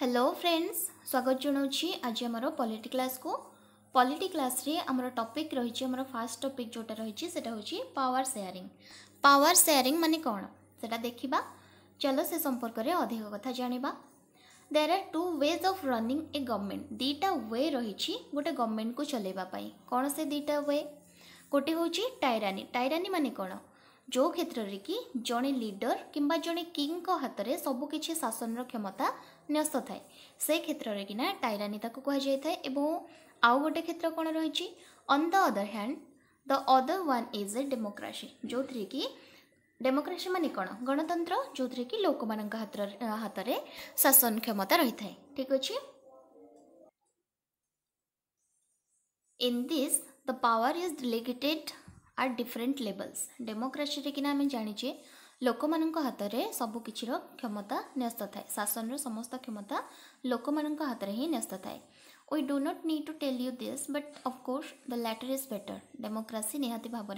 Hello friends स्वागत जनाऊँगी आज आम पॉलीटिक क्लास को पॉलीटिक क्लास रे आमर टॉपिक रही फास्ट टॉपिक जोटा रही है पावर शेयरिंग पावर शेयरिंग माने कौन से देखा चलो से संपर्क में अधिक कथा जानवा there are two ways of running a government दीटा वे रही गोटे गवर्नमेंट को चल कौन से दुटा वे गोटे हूँ टायरानी टायरानी मान कौन जो क्षेत्र में कि जड़े लीडर किंवा जड़े किंग हाथ में सबकि शासन क्षमता ନ୍ୟସ୍ତ ଥାଏ ସେ କ୍ଷେତ୍ରରେ କିନା ଟାଇରାନି ତାକୁ କୁହାଯାଇଥାଏ ଏବଂ ଆଉ ଗୋଟେ କ୍ଷେତ୍ର କ'ଣ ରହିଛି on the other hand the other one is a democracy ଯେଉଁଥିରେ କି ଡେମୋକ୍ରାସି ମାନେ କ'ଣ ଗଣତନ୍ତ୍ର ଯେଉଁଥିରେ କି ଲୋକମାନଙ୍କ ହାତରେ ହାତରେ ଶାସନ କ୍ଷମତା ରହିଥାଏ ଠିକ୍ ଅଛି in this the power is delegated at different levels ଡେମୋକ୍ରାସିରେ କିନା ଆମେ ଜାଣିଛେ लोक मान हाथ में सबकि क्षमता न्यस्त था शासन समस्त क्षमता लोक मान हाथ में ही न्यस्त थाए we do not need to tell you this but of course the latter is better democracy निहाती भाव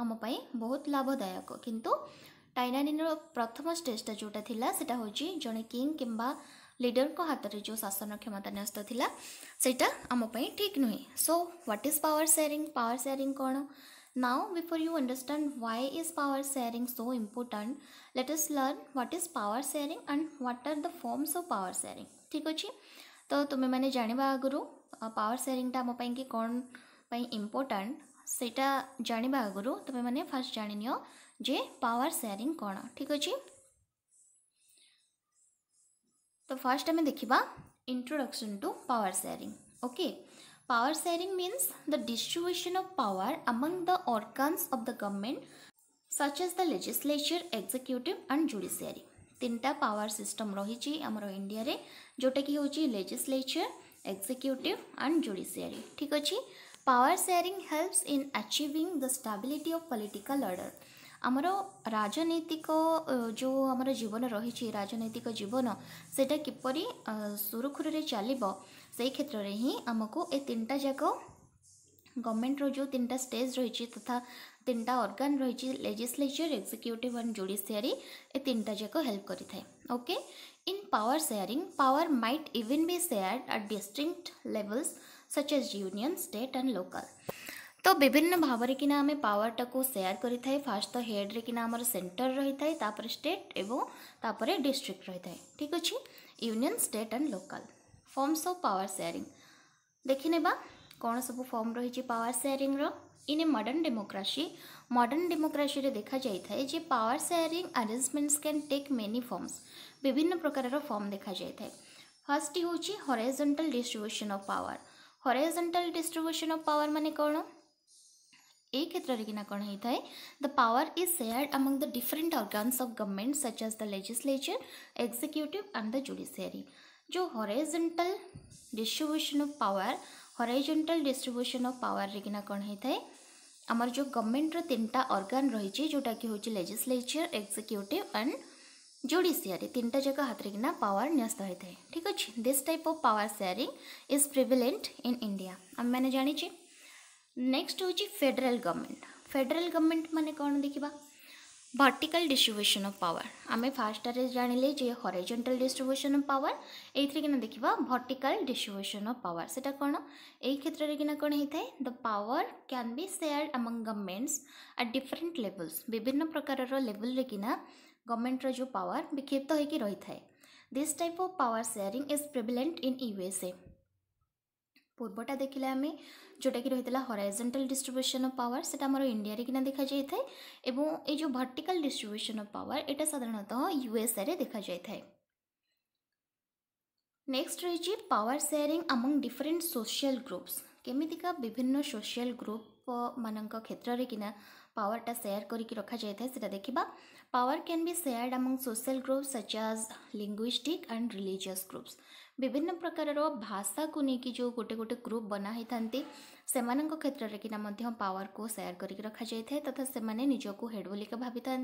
आमपाई बहुत लाभदायक किंतु टाइनानीन प्रथम स्टेजा जोटा थी जड़े किंग कि लिडर हाथ में जो शासन क्षमता न्यस्त थी सेम ठीक नुहे so what is power sharing power sharing कौन Now before you understand why is power sharing so important, let us learn what is power sharing and what are the forms of power sharing. ठीक अछि तो तुम्हें मैंने जानिबा आगुरु power sharing टा हम कि कौन ପାଇଁ ଇମ୍ପୋର୍ଟାଣ୍ଟ ସେଇଟା ଜାଣିବା ଆଗରୁ ତୁମେମାନେ ଫାର୍ଷ୍ଟ ଜାଣିନିଅ ଯେ ପାୱାର ସେୟାରିଂ କ'ଣ ଠିକ୍ ଅଛି ତ ଫାର୍ଷ୍ଟ ଆମେ ଦେଖିବା introduction to power sharing okay Power sharing means the distribution of power among the organs of the government such as the legislature, executive and judiciary. তিনটা পাওয়ার সিস্টম রয়েছে আমার ইন্ডিয়ারে যেটাকি হচ্ছে লেজিসলেচর এক্সিকিউটিভ আন্ড জুডিসিয়ারি ঠিক আছে power sharing helps in achieving the stability of political order আমার রাজনৈতিক যে আমার জীবন রয়েছে রাজনৈতিক জীবন সেটা কিপর সুরুখুরে চালব से क्षेत्र में ही आम ये तीन टा जाक गवर्नमेंट रो तीन टा स्टेज रही तथा तीन टा अर्गान रही लेजिस्लेचर एक्जिक्यूटिव एंड जुडिसीयरी ये तीन टा जाक हेल्प करें okay in power sharing power might even be shared at district levels such as union state and local तो विभिन्न भाव रिकिना आम पावर टा सेयार कर फास्ट तो हेड रिकिना आम सेटर रही थाए स्टेट और डिस्ट्रिक्ट रही थाए ठीक अच्छे union state and local forms of power sharing দেখে নেবা କ'ଣ ସବୁ ଫର୍ମ ରହିଛି ପାୱାର ସେୟାରିଂର in a modern democracy modern ଡେମୋକ୍ରାସିରେ ଦେଖାଯାଇଥାଏ ଯେ power sharing arrangements can take many forms ବିଭିନ୍ନ ପ୍ରକାରର ଫର୍ମ ଦେଖାଯାଇଥାଏ ଫାର୍ଷ୍ଟଟି ହେଉଛି horizontal distribution of power horizontal distribution of power ମାନେ କ'ଣ ଏ କ୍ଷେତ୍ରରେ କିନା କ'ଣ ହେଇଥାଏ the power is shared among the different organs of government such as the legislature executive and the judiciary जो horizontal distribution of power horizontal distribution of power रे किना कौन होता है आमर जो गवर्नमेंट तीन टा अर्गान रही जोटा कि हूँ लेजिस्लेचर एक्जिक्यूटिव एंड जुडिसीआरी तीन टा जगह हाथ किना पावर न्यस्त होता है ठीक अच्छे this type of power sharing is prevalent in India आम मैंने जाचे नेक्स्ट हूँ फेडेराल गवर्नमेंट फेडेराल गवर्नमेंट मैंने कौन देखा vertical distribution of power आमे फास्ट आरे जानिले जे horizontal distribution of power एथरे किना देखिबा vertical distribution of power सेटा कोन एई क्षेत्र रे किना कोन हेथाय the power can be shared among governments at different levels विभिन्न प्रकार रो लेवल रे किना गवर्नमेंट रो जो पावर विक्षिप्त होइकि रहिथाय this type of power sharing is prevalent in USA पूर्वटा देखिले आमे ଯେଉଁଟାକି ରହିଥିଲା ହରାଇଜେଣ୍ଟାଲ୍ ଡିଷ୍ଟ୍ରିବ୍ୟୁସନ୍ ଅଫ୍ ପାୱାର ସେଟା ଆମର ଇଣ୍ଡିଆରେ କିନା ଦେଖାଯାଇଥାଏ ଏବଂ ଏଇ ଯେଉଁ ଭର୍ଟିକାଲ୍ ଡିଷ୍ଟ୍ରିବ୍ୟୁସନ୍ ଅଫ୍ ପାୱାର ଏଇଟା ସାଧାରଣତଃ ୟୁଏସ୍ଏରେ ଦେଖାଯାଇଥାଏ ନେକ୍ସଟ ରହିଛି power sharing among different social groups କେମିତିକା ବିଭିନ୍ନ ସୋସିଆଲ ଗ୍ରୁପ୍ ମାନଙ୍କ କ୍ଷେତ୍ରରେ କିନା ପାୱାରଟା ସେୟାର କରିକି ରଖାଯାଇଥାଏ ସେଟା ଦେଖିବା power can be shared among social groups such as linguistic and religious groups विभिन्न प्रकार भाषा को लेकिन जो गोटे गोटे ग्रुप बनाई था से क्षेत्र में कि पावर को सेयार करके रखा जाए तथा से हेड बोलिक का भाई था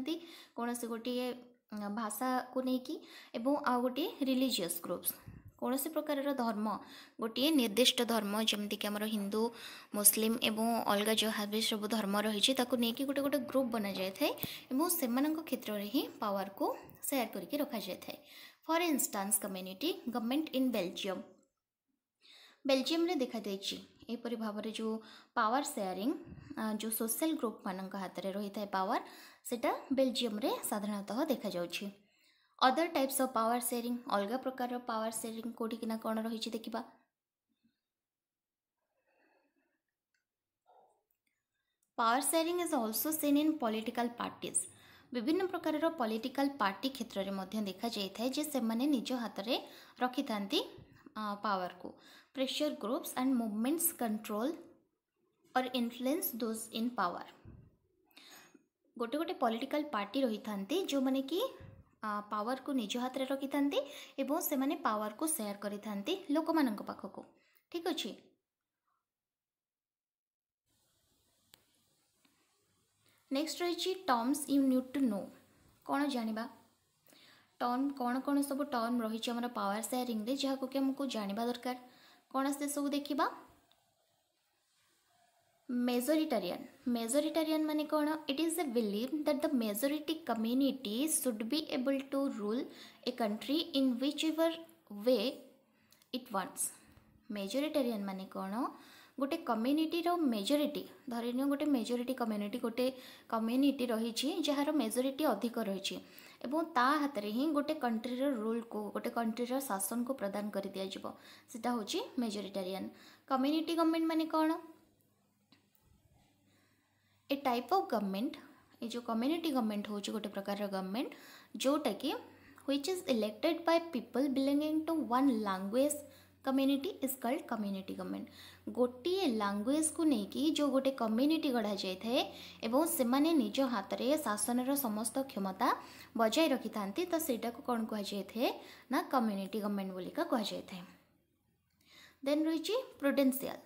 कौन से गोटे अं, भाषा को लेकिन आ गए रिलीजिस् ग्रुप्स कौन सी प्रकार धर्म गोटे निर्दिष्ट धर्म जमीक आम हिंदू मुसलिम एवं अलग जहाँ भी सब धर्म रही नहीं गोटे गोटे ग्रुप बना जाए से क्षेत्र में ही पावर को सेयार करके रखा जाए for instance community government in Belgium Belgium देखा देपरी भाव में जो पावर सेयारी जो सोशल ग्रुप मान हाथ में रही था पावर से बेलजिम साधारणतः देखा other types of power sharing अलग प्रकार पावर सेयरिंग कौटिकिना कौन रही देखा power sharing is also seen in political parties विभिन्न प्रकार पॉलिटिकल पार्टी क्षेत्र में देखा जाए जे से निज हाथ में रखि था पावर को pressure groups and movements control or influence those in power गोटे गोटे पॉलिटिकल पार्टी रही था जो मैंने कि पावर को निज हाथ में रखि था पावर को शेयर कर लोक मान पाखक ठीक अच्छे नेक्स्ट रही terms you need to know कौन जाना टर्म कौन कौन सब टर्म रही पावर सेयरिंग जहाँ कि आमको जाना दरकार कौन से सब देखा मेजोरीटारीयन मेजोरीटारीयन मान कौन it is a believe that the majority community should be able to rule a country in whichever way it wants majoritarian मान कौन गोटे कम्युनिटी रो मेजोरीटी धरने गोटे मेजोरीटी कम्युनिटी गोटे कम्युनिटी रही जार मेजोरीटी अधिक रही हाथ में ही गोटे कंट्रीर रूल को गोटे कंट्रीर शासन को प्रदान कर दिजा सीटा हूँ मेजोरीटेरियान कम्युनिटी गवर्नमेंट मान कौन ए टाइप ऑफ गवर्नमेंट ये जो कम्युनिटी गवर्नमेंट हूँ गोटे प्रकार गवर्नमेंट जोटा कि which is elected by people belonging to one language community is called community government गोटे लांगुएज को लेकिन जो गोटे कम्युनिटी गढ़ा जाए एवं से निज हाथ में शासन समस्त क्षमता बजाय रखी था तो को कौन कहुए ना कम्युनिटी गवर्नमेंट बोलिका कहुए देन रही प्रोडेनसीआल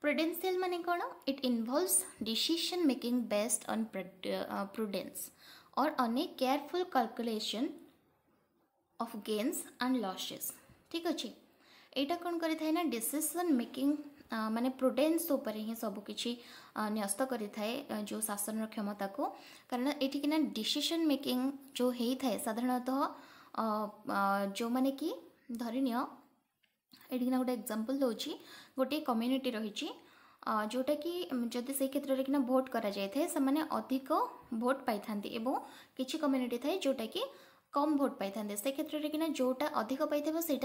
प्रुडेन्सीआल मान कौन it involves decision making based on prudence or on careful calculation of gains and losses ठीक अच्छे यहाँ कौन कराए ना डिशन मेकिंग मानने प्रोडेन्स ही किसी न्यस्त करें जो शासन क्षमता को कारण ये किना डिशन मेकिंग जो होता है साधारणतः जो मैंने कि धरनीय यठिका गोटे एक्जामपल दौर गोटे कम्युनिटी रही जोटा कि जो से क्षेत्र में कि भोट कराए से अधिक भोट पाई कि कम्युनिटी थाए जोटा कि कम भोट पाई से क्षेत्र में कि जोटा अधिक पाइव से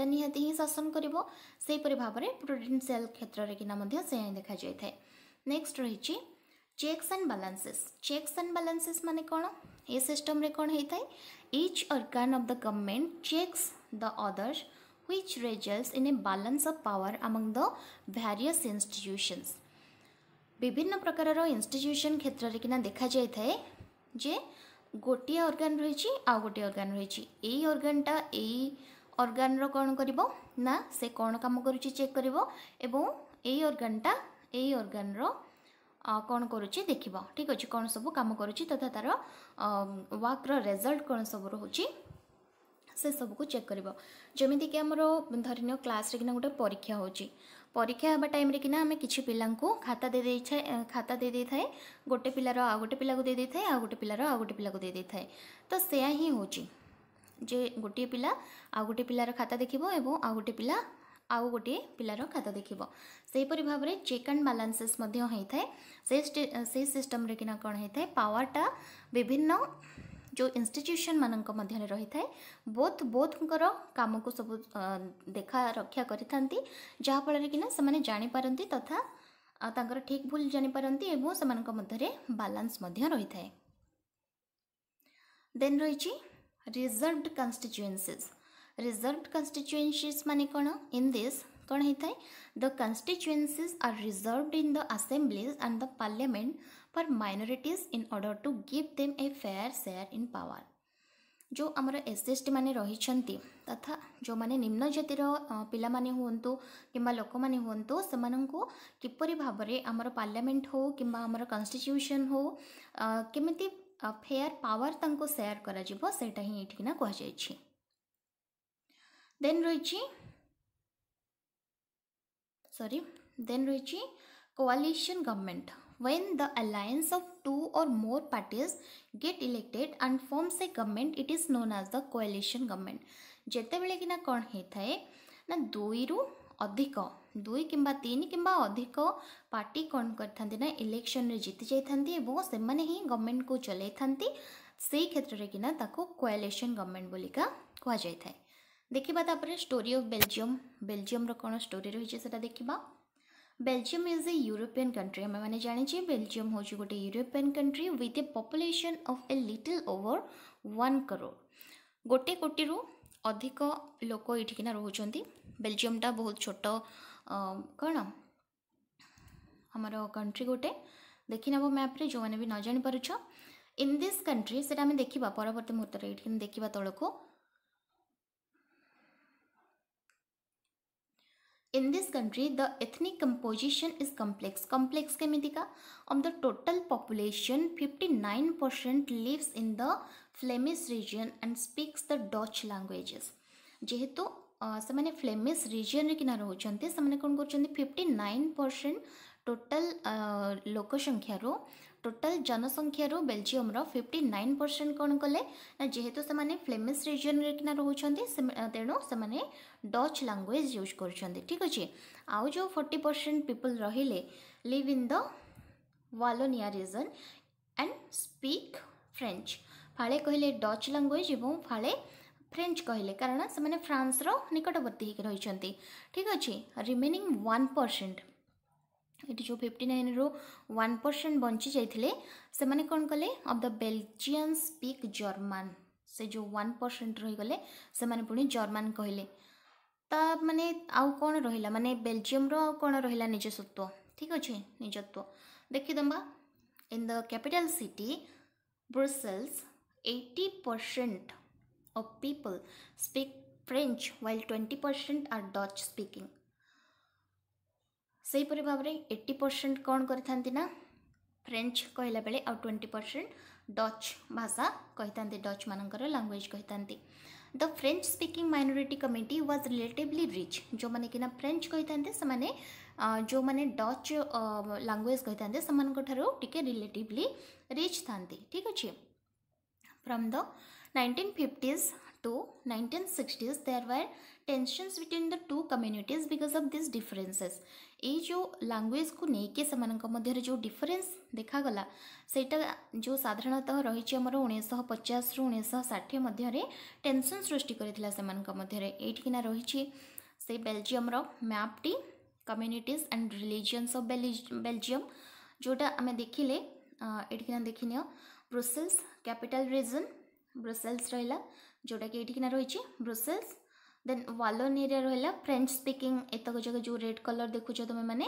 शासन करपर भाव में प्रोटीन क्षेत्र में कि देखा जाए नेक्स्ट रही checks and balances checks and balances मान कौन ये सिस्टम कौन होता है each organ of the government checks the others which results in a balance of power among the various institutions विभिन्न प्रकार इनट्यूशन क्षेत्र में कि देखा जाए जे ଗୋଟିଏ ଅର୍ଗାନ୍ ରହିଛି ଆଉ ଗୋଟିଏ ଅର୍ଗାନ୍ ରହିଛି ଏଇ ଅର୍ଗାନ୍ଟା ଏଇ ଅର୍ଗାନ୍ର କ'ଣ କରିବ ନା ସେ କ'ଣ କାମ କରୁଛି ଚେକ୍ କରିବ ଏବଂ ଏଇ ଅର୍ଗାନ୍ଟା ଏଇ ଅର୍ଗାନ୍ର କ'ଣ କରୁଛି ଦେଖିବ ଠିକ୍ ଅଛି କ'ଣ ସବୁ କାମ କରୁଛି ତଥା ତା'ର ୱାର୍କର ରେଜଲ୍ଟ କ'ଣ ସବୁ ରହୁଛି ସେସବୁକୁ ଚେକ୍ କରିବ ଯେମିତିକି ଆମର ଧରିନିଅ କ୍ଲାସ୍ରେ କିନା ଗୋଟେ ପରୀକ୍ଷା ହେଉଛି ପରୀକ୍ଷା ହେବା ଟାଇମ୍ରେ କିନା ଆମେ କିଛି ପିଲାଙ୍କୁ ଖାତା ଦେଇଦେଇଛେ ଖାତା ଦେଇଦେଇଥାଏ ଗୋଟେ ପିଲାର ଆଉ ଗୋଟେ ପିଲାକୁ ଦେଇଦେଇଥାଏ ଆଉ ଗୋଟେ ପିଲାର ଆଉ ଗୋଟେ ପିଲାକୁ ଦେଇଦେଇଥାଏ ତ ସେୟା ହିଁ ହେଉଛି ଯେ ଗୋଟିଏ ପିଲା ଆଉ ଗୋଟିଏ ପିଲାର ଖାତା ଦେଖିବ ଏବଂ ଆଉ ଗୋଟିଏ ପିଲା ଆଉ ଗୋଟିଏ ପିଲାର ଖାତା ଦେଖିବ ସେହିପରି ଭାବରେ ଚେକ୍ ଆଣ୍ଡ ବାଲାନ୍ସେସ୍ ମଧ୍ୟ ହୋଇଥାଏ ସେ ସେ ସିଷ୍ଟମ୍ରେ କିନା କ'ଣ ହୋଇଥାଏ ପାୱାରଟା ବିଭିନ୍ନ ଯେଉଁ ଇନଷ୍ଟିଚ୍ୟୁସନ୍ ମାନଙ୍କ ମଧ୍ୟରେ ରହିଥାଏ ବୋଥ୍ ବୋଥ୍ଙ୍କର କାମକୁ ସବୁ ଦେଖା ରକ୍ଷା କରିଥାନ୍ତି ଯାହାଫଳରେ କିନା ସେମାନେ ଜାଣିପାରନ୍ତି ତଥା ତାଙ୍କର ଠିକ୍ ଭୁଲ ଜାଣିପାରନ୍ତି ଏବଂ ସେମାନଙ୍କ ମଧ୍ୟରେ ବାଲାନ୍ସ ମଧ୍ୟ ରହିଥାଏ ଦେନ୍ ରହିଛି ରିଜର୍ଭଡ୍ କନଷ୍ଟିଚ୍ୟୁଏନ୍ସିଜ୍ ରିଜର୍ଭଡ୍ କନଷ୍ଟିଚ୍ୟୁଏନ୍ସିଜ୍ ମାନେ କ'ଣ ଇନ୍ ଦିସ୍ କ'ଣ ହେଇଥାଏ the constituencies are reserved in the assemblies and the parliament for minorities in order to give them a fair share in power जो आमर एस एस टी मैंने रही तथा जो मैंने निम्न जातिर पिलाने हूँ कि लोक मैंने हूँ से किपर भाव में आमर पार्लियामेंट हो कि आम कन्स्टिट्यूशन हो केमी फेयर पावर तक सेयार करा ही ये कहुई देन रही सॉरी देन रही coalition government when the alliance of two or more parties get elected and forms से government it is known as the coalition government जिते बेले कि कौन होता ना दुई रु अधिक दुई कि तीन किंबा अधिक पार्टी कौन कर इलेक्शन में जीति जाती से गवर्नमेंट को चल से क्षेत्र में किना कोएलेसन गवर्नमेंट बोलिका कहुए देखा स्टोरी ऑफ बेल्जियम बेल्जियम रो स्टोरी रही है देखा Belgium is a European country आम मैंने जाने बेल्जियम हूँ गोटे European country with a population of a little over one crore गोटे कोटी रु अधिक लोक ये रोचान बेल्जियमटा बहुत छोट कौन आमर कंट्री गोटे देखने वो मैप्रे जो मैंने भी न जापरुछ इन दिस् कंट्री से आम देखा परवर्त मुहूर्त ये देखा तौक In this country, the ethnic composition is complex. Complex क्या में दिखा? Of the total population, 59% lives in the Flemish region and speaks the Dutch languages. যেহেতু ସେମାନେ ଫ୍ଲେମିସ୍ ରିଜିଅନ୍ରେ କିନା ରହୁଛନ୍ତି ସେମାନେ କ'ଣ କରୁଛନ୍ତି ଫିଫ୍ଟି ନାଇନ୍ ପରସେଣ୍ଟ ଟୋଟାଲ୍ ଲୋକ ସଂଖ୍ୟାରୁ ଟୋଟାଲ ଜନସଂଖ୍ୟାରୁ ବେଲଜିୟମର ଫିଫ୍ଟି ନାଇନ୍ ପରସେଣ୍ଟ କ'ଣ କଲେ ନା ଯେହେତୁ ସେମାନେ ଫ୍ଲେମିସ୍ ରିଜିଅନରେ କିନା ରହୁଛନ୍ତି ତେଣୁ ସେମାନେ ଡଚ୍ ଲାଙ୍ଗୁଏଜ୍ ୟୁଜ୍ କରୁଛନ୍ତି ଠିକ୍ ଅଛି ଆଉ ଯେଉଁ ଫର୍ଟି ପରସେଣ୍ଟ ପିପୁଲ୍ ରହିଲେ live in the Wallonia region and speak French फाड़े कहले डच लांगुएज और फाड़े फ्रेंच कहले कारण से फ्रांस निकटवर्ती होकर रही ठीक अच्छे रिमेनिंग वन परसेंट ये जो फिफ्टी नाइन रु वन परसेंट बंची जाते से मैंने कौन कले of the Belgium speak German से जो वन परसेंट रहीगले से पुणी जर्मान कहले तो मैंने आउ कौन रहा मानने बेलजिम कौन रहा निजस्व ठीक अच्छे निजत्व देखीद in the capital city Brussels eighty percent of people speak French while twenty percent are Dutch speaking सहीपरी भाव में एट्टी परसेंट कौन करना फ्रेंच कहला बेले आउ ट्वेंटी परसेंट डच भाषा कही था डच मान लांगुएज कही था the French speaking minority community was relatively rich जो मैंने कि फ्रेंच कही था से मैंने जो मैंने डच लांगुएज कही था से टे रिलेटिवली रिच था ठीक अच्छे from the nineteen fifties to nineteen sixties there were tension between the two communities because of this differences ये जो लैंग्वेज को लेकिन से मध्य जो डिफरेंस देखा गला सेटा जो साधारणतः रही उचास रु उठी टेनसन सृष्टि करना रही से बेलजिम टी community and religious of Belgium जोटा आम देखिले ये देखी ब्रुसेल्स कैपिटल रिजन ब्रुसेल्स रहा जोटा कि ये रही ब्रुसेल्स ଦେନ୍ ୱାଲୋନ୍ ଏରିଆ ରହିଲା ଫ୍ରେଞ୍ଚ ସ୍ପିକିଂ ଏତକ ଯାକ ଯେଉଁ ରେଡ୍ କଲର୍ ଦେଖୁଛ ତୁମେମାନେ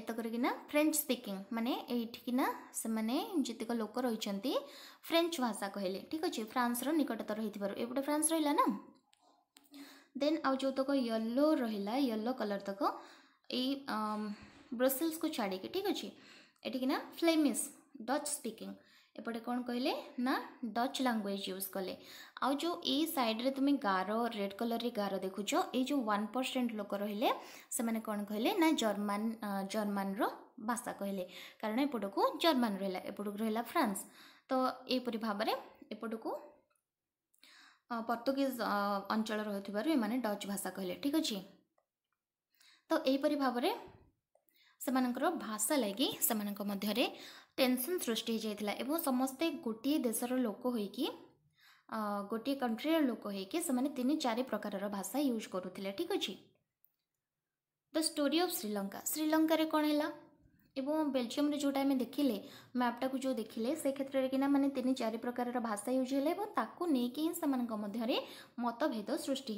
ଏତକ କିନା ଫ୍ରେଞ୍ଚ ସ୍ପିକିଂ ମାନେ ଏଇଠିକିନା ସେମାନେ ଯେତିକ ଲୋକ ରହିଛନ୍ତି ଫ୍ରେଞ୍ଚ ଭାଷା କହିଲେ ଠିକ୍ ଅଛି ଫ୍ରାନ୍ସର ନିକଟତର ହେଇଥିବାରୁ ଏପଟେ ଫ୍ରାନ୍ସ ରହିଲା ନା ଦେନ୍ ଆଉ ଯେଉଁତକ ୟେଲୋ ରହିଲା ୟେଲୋ କଲର୍ ତକ ଏଇ ବ୍ରସେଲ୍ସକୁ ଛାଡ଼ିକି ଠିକ୍ ଅଛି ଏଠିକିନା ଫ୍ଲେମିସ୍ ଡଚ୍ ସ୍ପିକିଂ एपटे कौन कहले ना डच लांगुएज यूज कले आउ जो ये सैड्रे तुम गार रेड कलर रे गार देखुच ये जो वन परसेंट लोक रे से कौन कहले ना जर्मान जर्मान रो भाषा कहले कारण एपटक जर्मान रहा एपटक रहा फ्रांस तो यहपरी भाव में एपटक पर्तुगीज अंचल रही डच भाषा कहले ठीक अच्छे तो यहपर भाव में भाषा लगी ଲାଗି ସେମାନଙ୍କ टेनसन सृष्टि हो समस्ते गोटे देशर लोक हो गोटे कंट्रीर लोक होने तीन चार प्रकार भाषा यूज करुले ठीक अच्छे द स्टोरी अफ श्रीलंका श्रीलंकर कौन है बेलजिम जो देखिले मैपटा को जो देखिले से क्षेत्र में कि मैंने तीन चार प्रकार भाषा यूज होगा मतभेद सृष्टि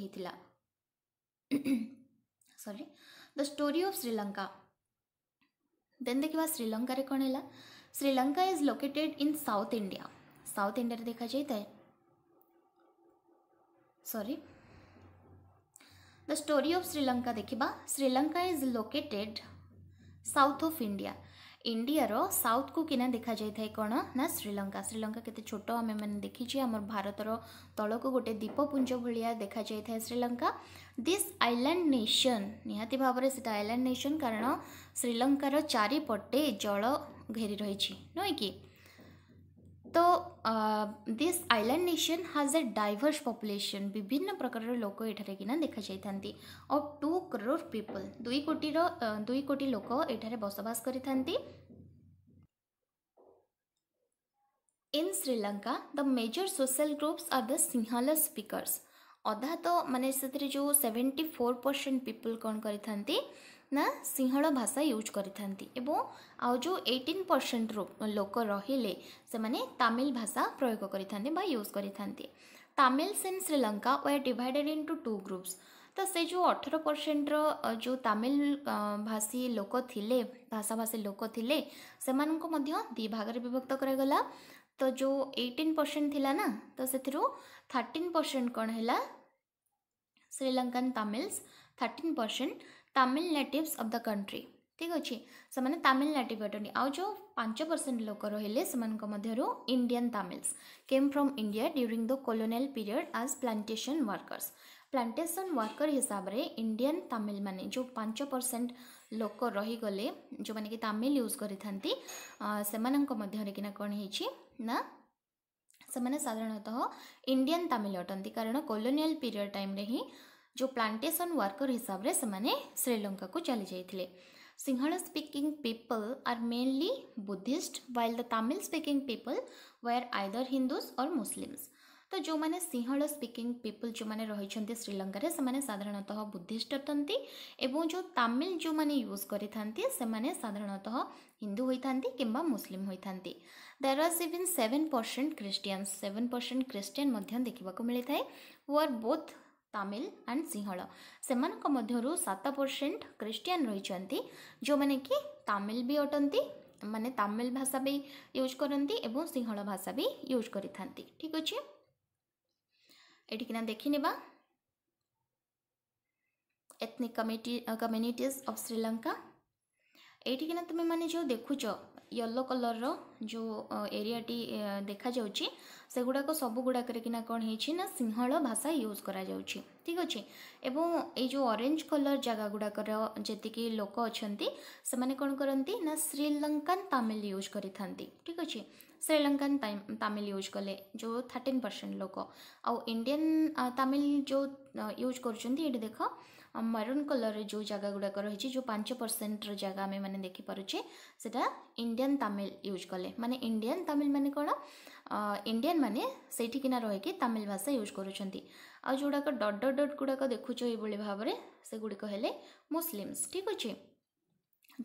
सरी the story of Sri Lanka then देखा श्रीलंकर कौन है Sri Lanka is located in South India South India देखा जाए तो sorry the story of Sri Lanka देखा Sri Lanka is located south of India India रो साउथ को किना देखा जाए था तो कौन ना श्रीलंका श्रीलंका के छोट आम देखी आम भारत तल को गोटे द्वीपपुंज भाया देखा जाए था श्रीलंका दिस आइलैंड नेशन निहाती भाव से आइलैंड नेशन कारण श्रीलंकार चारिपटे जल ઘેરી રહી છે નહીં કે તો this island nation has a diverse population ବିଭିନ୍ନ ପ୍ରକାରର ଲୋକ ଏଠାରେ କିନା ଦେଖାଯାଇଥାନ୍ତି ଅଫ୍ ଟୁ କ୍ରୋର୍ ପିପଲ୍ ଦୁଇ କୋଟିର ଦୁଇ କୋଟି ଲୋକ ଏଠାରେ ବସବାସ କରିଥାନ୍ତି in Sri Lanka the major social groups are the Sinhala speakers ଅଧା ତ ମାନେ ସେଥିରେ ଯେଉଁ ସେଭେଣ୍ଟି ଫୋର୍ ପରସେଣ୍ଟ ପିପୁଲ୍ କ'ଣ କରିଥାନ୍ତି ନା ସିଂହଳ ଭାଷା ୟୁଜ୍ କରିଥାନ୍ତି ଏବଂ ଆଉ ଯେଉଁ ଏଇଟିନ୍ ପରସେଣ୍ଟ ଲୋକ ରହିଲେ ସେମାନେ ତାମିଲ ଭାଷା ପ୍ରୟୋଗ କରିଥାନ୍ତି ବା ୟୁଜ୍ କରିଥାନ୍ତି Tamils in Sri Lanka were divided into two groups ତ ସେ ଯେଉଁ ଅଠର ପରସେଣ୍ଟର ଯେଉଁ ତାମିଲ ଭାଷୀ ଲୋକ ଥିଲେ ଭାଷାଭାଷୀ ଲୋକ ଥିଲେ ସେମାନଙ୍କୁ ମଧ୍ୟ ଦୁଇ ଭାଗରେ ବିଭକ୍ତ କରାଗଲା ତ ଯେଉଁ ଏଇଟିନ୍ ପରସେଣ୍ଟ ଥିଲା ନା ତ ସେଥିରୁ ଥାର୍ଟିନ୍ ପରସେଣ୍ଟ କ'ଣ ହେଲା Sri Lankan Tamils thirteen percent Tamil natives of the country ଠିକ୍ ଅଛି ସେମାନେ ତାମିଲ ନେଟିଭ୍ ଅଟନ୍ତି ଆଉ ଯେଉଁ ପାଞ୍ଚ ପରସେଣ୍ଟ ଲୋକ ରହିଲେ ସେମାନଙ୍କ ମଧ୍ୟରୁ Indian Tamils came from India during the colonial period as plantation workers plantation worker ହିସାବରେ ଇଣ୍ଡିଆନ୍ ତାମିଲମାନେ ଯେଉଁ ପାଞ୍ଚ ପରସେଣ୍ଟ ଲୋକ ରହିଗଲେ ଯେଉଁମାନେ କି ତାମିଲ ୟୁଜ୍ କରିଥାନ୍ତି ସେମାନଙ୍କ ମଧ୍ୟରେ କିନା କ'ଣ ହେଇଛି ନା ସେମାନେ ସାଧାରଣତଃ ଇଣ୍ଡିଆନ୍ ତାମିଲ ଅଟନ୍ତି କାରଣ କୋଲୋନିଆଲ ପିରିୟଡ଼ ଟାଇମ୍ରେ ହିଁ जो प्लांटेसन वर्कर हिसाब से श्रीलंका को चली जाते Sinhala speaking people are mainly Buddhist while the Tamil speaking people were either Hindus or Muslims तो जो मैंने सिंहल स्पीकिंग पीपल जो मैंने रही श्रीलंकार से साधारणतः बुद्धिस्ट अटंती जो तमिल जो मैंने यूज करी साधारणतः हिंदू होती कि मुसलिम होता there are even seven percent Christian seven percent Christian देखा मिलता है who are both Tamil and Sinhala ସେମାନଙ୍କ ମଧ୍ୟରୁ ସାତ ପରସେଣ୍ଟ ଖ୍ରୀଷ୍ଟିଆନ ରହିଛନ୍ତି ଯେଉଁମାନେ କି ତାମିଲ ବି ଅଟନ୍ତି ମାନେ ତାମିଲ ଭାଷା ବି ୟୁଜ୍ କରନ୍ତି ଏବଂ ସିଂହଳ ଭାଷା ବି ୟୁଜ୍ କରିଥାନ୍ତି ଠିକ୍ ଅଛି ଏଠିକିନା ଦେଖିନେବା ethnic community communities of Sri Lanka ଏଇଠିକିନା ତୁମେମାନେ ଯେଉଁ ଦେଖୁଛ ୟେଲୋ କଲର୍ର ଯେଉଁ ଏରିଆଟି ଦେଖାଯାଉଛି ସେଗୁଡ଼ାକ ସବୁଗୁଡ଼ାକରେ କିନା କ'ଣ ହେଇଛି ନା ସିଂହଳ ଭାଷା ୟୁଜ୍ କରାଯାଉଛି ଠିକ୍ ଅଛି ଏବଂ ଏଇ ଯେଉଁ ଅରେଞ୍ଜ କଲର୍ ଜାଗା ଗୁଡ଼ାକର ଯେତିକି ଲୋକ ଅଛନ୍ତି ସେମାନେ କ'ଣ କରନ୍ତି ନା ଶ୍ରୀଲଙ୍କାନ ତାମିଲ ୟୁଜ୍ କରିଥାନ୍ତି ଠିକ୍ ଅଛି ଶ୍ରୀଲଙ୍କାନ ତାମିଲ ୟୁଜ୍ କଲେ ଯେଉଁ ଥାର୍ଟିନ୍ ପରସେଣ୍ଟ ଲୋକ ଆଉ ଇଣ୍ଡିଆନ୍ ତାମିଲ ଯେଉଁ ୟୁଜ୍ କରୁଛନ୍ତି ଏଇଠି ଦେଖ ମେରୁନ୍ କଲର୍ରେ ଯେଉଁ ଜାଗା ଗୁଡ଼ାକ ରହିଛି ଯେଉଁ ପାଞ୍ଚ ପରସେଣ୍ଟର ଜାଗା ଆମେମାନେ ଦେଖିପାରୁଛେ ସେଇଟା ଇଣ୍ଡିଆନ୍ ତାମିଲ ୟୁଜ୍ କଲେ ମାନେ ଇଣ୍ଡିଆନ୍ ତାମିଲ ମାନେ କ'ଣ ଇଣ୍ଡିଆନ୍ ମାନେ ସେଇଠିକିନା ରହିକି ତାମିଲ ଭାଷା ୟୁଜ୍ କରୁଛନ୍ତି ଆଉ ଯେଉଁଗୁଡ଼ାକ ଡଟ୍ ଡଟ୍ ଡଟ୍ ଗୁଡ଼ାକ ଦେଖୁଛ ଏଇଭଳି ଭାବରେ ସେଗୁଡ଼ିକ ହେଲେ ମୁସଲିମ୍ସ ଠିକ୍ ଅଛି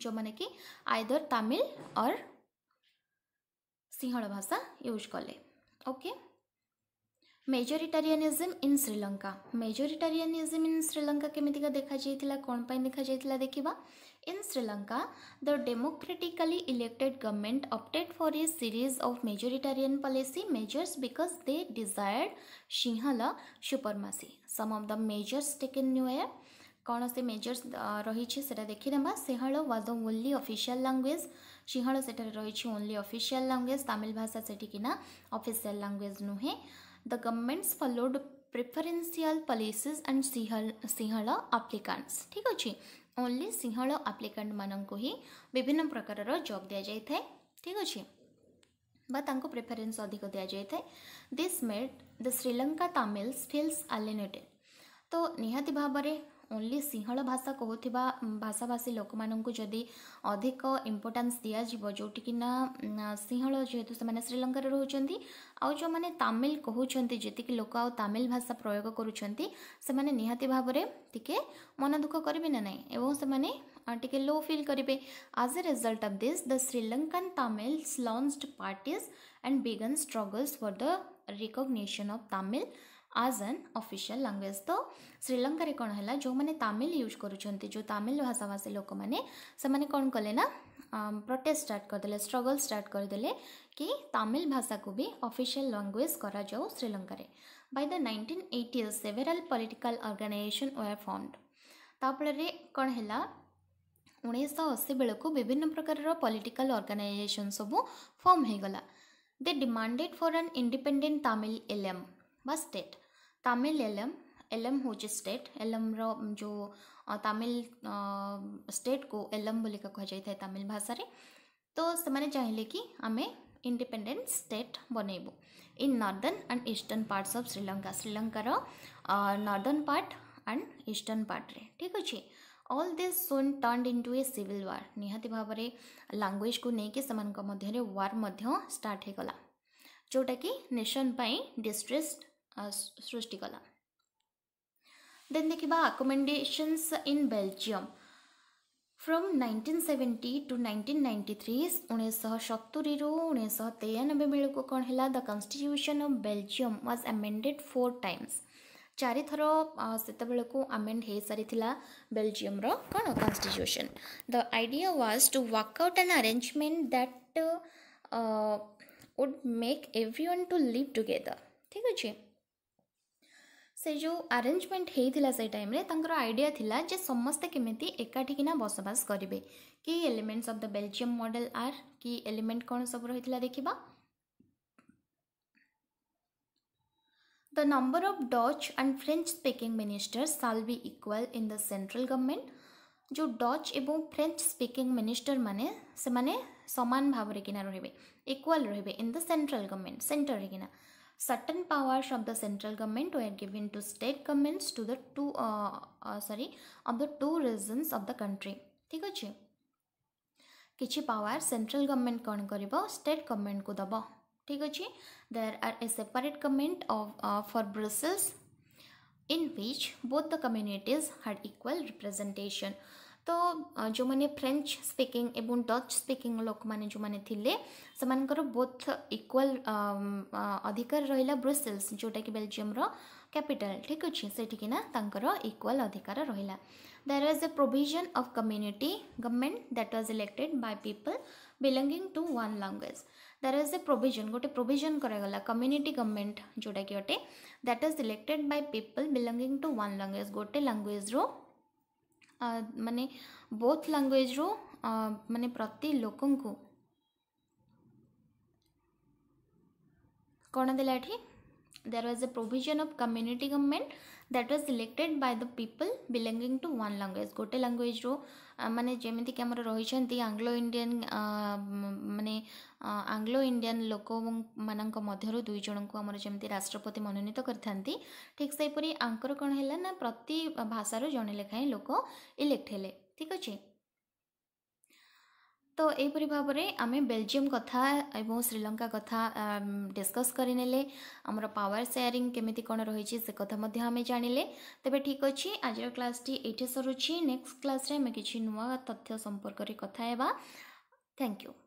ଯେଉଁମାନେ କି ଆଇଦର ତାମିଲ ଅର୍ ସିଂହଳ ଭାଷା ୟୁଜ୍ କଲେ okay majoritarianism in Sri Lanka majoritarianism in Sri Lanka কেমিতিকা দেখা যাইছিলা কোন পাই দেখা যাইছিলা দেখিবা In Sri Lanka, the democratically elected government opted for a series of majoritarian policy measures because they desired Sinhala supremacy. Some of the measures taken were कौन से measures रही देखीदेवा Sinhala was the only official language Sinhala से रही only official language Tamil भाषा सेठिकिना official language नुहे the governments followed preferential policies and Sinhala Sinhala applicants ठीक अच्छे অল সিহল অ্যাপ্লিক্যান্ট মানং কোহি বিভিন্ন প্রকারৰ জব দিয়া যায় তাই ঠিক আছে বা তাকো প্ৰেফৰেন্স অধিক দিয়া যায় তাই this made the Sri Lanka Tamil still alienated তো নিহিতভাৱৰে ओनली सिंह भाषा कहुवा भाषाभाषी लोक मानी अधिक इम्पोर्टास् दिज्व जोटी की ना सिंह जेहेतु से श्रीलंकर रोच्च आउ जो मैंने तामिल कहते जीक लोक आमिल भाषा प्रयोग करें निहाती भाव में टी मन दुख करेंगे ना ना से मैंने टे लो फिल करेंगे as a result of this the Sri Lankan Tamil launched parties and began struggles for the recognition of Tamil as an official language ତ ଶ୍ରୀଲଙ୍କାରେ କ'ଣ ହେଲା ଯେଉଁମାନେ ତାମିଲ ୟୁଜ୍ କରୁଛନ୍ତି ଯେଉଁ ତାମିଲ ଭାଷାଭାଷୀ ଲୋକମାନେ ସେମାନେ କ'ଣ କଲେ ନା ପ୍ରୋଟେଷ୍ଟ ଷ୍ଟାର୍ଟ କରିଦେଲେ ଷ୍ଟ୍ରଗଲ୍ ଷ୍ଟାର୍ଟ କରିଦେଲେ କି ତାମିଲ ଭାଷାକୁ ବି ଅଫିସିଆଲ୍ ଲାଙ୍ଗୁଏଜ୍ କରାଯାଉ ଶ୍ରୀଲଙ୍କାରେ by the nineteen eighties several political organisations were formed ତା ଫଳରେ କ'ଣ ହେଲା ଉଣେଇଶହ ଅଶୀ ବେଳକୁ ବିଭିନ୍ନ ପ୍ରକାରର ପଲିଟିକାଲ୍ ଅର୍ଗାନାଇଜେସନ୍ ସବୁ ଫର୍ମ ହୋଇଗଲା they demanded for an independent Tamil Eelam ବା ଷ୍ଟେଟ୍ तमिल एलम एलम हूँ स्टेट एलम रो तमिल स्टेट को एलम बोल कह तमिल भाषा तो से चाहिए कि आम इंडिपेंडेंट स्टेट बनइबू in northern and eastern parts of Sri Lanka श्रीलंकार northern part and eastern part रे ठीक अच्छे all this soon turn into a civil war निहाती भाव में लांगुएज को लेकिन वार स्टार्ट हो गला जोटा कि नेशन डिस्ट्रेस्ड सृष्टिकला देन देखा accommodations in Belgium from 1970 to 1993 1970 ରୁ 1993 ବେଳକୁ କ'ଣ ହେଲା the constitution of Belgium was amended four times ଚାରିଥର ସେତେବେଳକୁ ଆମେଣ୍ଡ ହୋଇସାରିଥିଲା ବେଲଜିୟମ୍ର କ'ଣ constitution the idea was to walk out an arrangement that would make everyone to live together ଠିକ୍ ଅଛି ସେ ଯେଉଁ ଆରେଞ୍ଜମେଣ୍ଟ ହେଇଥିଲା ସେଇ ଟାଇମ୍ରେ ତାଙ୍କର ଆଇଡ଼ିଆ ଥିଲା ଯେ ସମସ୍ତେ କେମିତି ଏକାଠି କିନା ବସବାସ କରିବେ କି elements of the Belgium model are କି ଏଲିମେଣ୍ଟ କ'ଣ ସବୁ ରହିଥିଲା ଦେଖିବା The number of Dutch and French speaking ministers shall be equal in the central government. जो डच एवं फ्रेंच स्पीकिंग मिनिस्टर माने से माने समान भाव रे किना रहबे इक्वल रहबे in the central government centre रे किना certain powers of the central government were given to state governments to the two uh, uh, sorry of the two regions of the country ঠিক ଅଛି କିଛି ପାୱାର ସେଣ୍ଟ୍ରାଲ୍ ଗଭର୍ଣ୍ଣମେଣ୍ଟ କ'ଣ କରିବ state ଗଭର୍ଣ୍ଣମେଣ୍ଟକୁ ଦେବ ଠିକ୍ ଅଛି there are a separate government for Brussels in which both the communities had equal representation तो जो मैंने फ्रेंच स्पीकिंग एवं डच स्पीकिंग लोक मैंने जो मैंने थिले सेमानकर बोथ इक्वल अधिकार रहिला ब्रुसेल्स जोटा कि बेल्जियम रो कैपिटल ठीक अछि सेठिकिना तांकर इक्वल अधिकार रहिला there is a provision of community government that was elected by people belonging to one language there is a provision गोटे provision କରାଗଲା community government जोटा कि अटे that is elected by people belonging to one language गोटे language रो ମାନେ both ଲାଙ୍ଗୁଏଜ୍ରୁ ମାନେ ପ୍ରତି ଲୋକଙ୍କୁ କ'ଣ ଦେଲା ଏଠି there was a provision of community government that was elected by the people belonging to one language ଗୋଟେ languageରୁ ମାନେ ଯେମିତିକି ଆମର ରହିଛନ୍ତି ଆଙ୍ଗ୍ଲୋ ଇଣ୍ଡିଆନ୍ ମାନେ ଆଙ୍ଗ୍ଲୋ ଇଣ୍ଡିଆନ୍ ଲୋକମାନଙ୍କ ମଧ୍ୟରୁ ଦୁଇ ଜଣଙ୍କୁ ଆମର ଯେମିତି ରାଷ୍ଟ୍ରପତି ମନୋନୀତ କରିଥାନ୍ତି ଠିକ୍ ସେହିପରି ଆଙ୍କର କ'ଣ ହେଲା ନା ପ୍ରତି ଭାଷାରୁ ଜଣେ ଲେଖାଏଁ ଲୋକ ଇଲେକ୍ଟ ହେଲେ ଠିକ୍ ଅଛି ତ ଏହିପରି ଭାବରେ ଆମେ ବେଲଜିୟମ କଥା ଏବଂ ଶ୍ରୀଲଙ୍କା କଥା ଡିସ୍କସ୍ କରିନେଲେ ଆମର ପାୱାର ସେୟାରିଂ କେମିତି କ'ଣ ରହିଛି ସେ କଥା ମଧ୍ୟ ଆମେ ଜାଣିଲେ ତେବେ ଠିକ୍ ଅଛି ଆଜିର କ୍ଲାସ୍ଟି ଏଇଠି ସରୁଛି ନେକ୍ସଟ କ୍ଲାସ୍ରେ ଆମେ କିଛି ନୂଆ ତଥ୍ୟ ସମ୍ପର୍କରେ କଥା ହେବା ଥ୍ୟାଙ୍କ ୟୁ